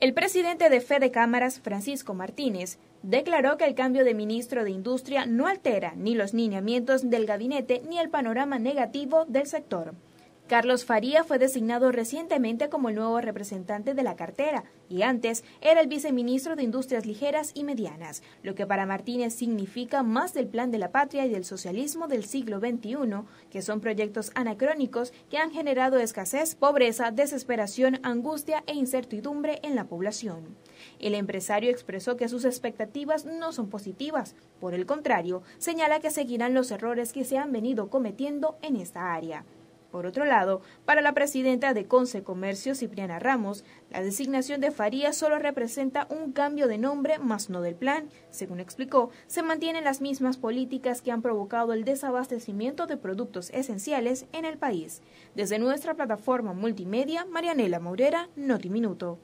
El presidente de Fede Cámaras, Francisco Martínez, declaró que el cambio de ministro de Industria no altera ni los lineamientos del gabinete ni el panorama negativo del sector. Carlos Faría fue designado recientemente como el nuevo representante de la cartera y antes era el viceministro de Industrias Ligeras y Medianas, lo que para Martínez significa más del plan de la patria y del socialismo del siglo XXI, que son proyectos anacrónicos que han generado escasez, pobreza, desesperación, angustia e incertidumbre en la población. El empresario expresó que sus expectativas no son positivas, por el contrario, señala que seguirán los errores que se han venido cometiendo en esta área. Por otro lado, para la presidenta de Conce Comercio, Cipriana Ramos, la designación de Faría solo representa un cambio de nombre, más no del plan. Según explicó, se mantienen las mismas políticas que han provocado el desabastecimiento de productos esenciales en el país. Desde nuestra plataforma multimedia, Marianela Maurera, Notiminuto.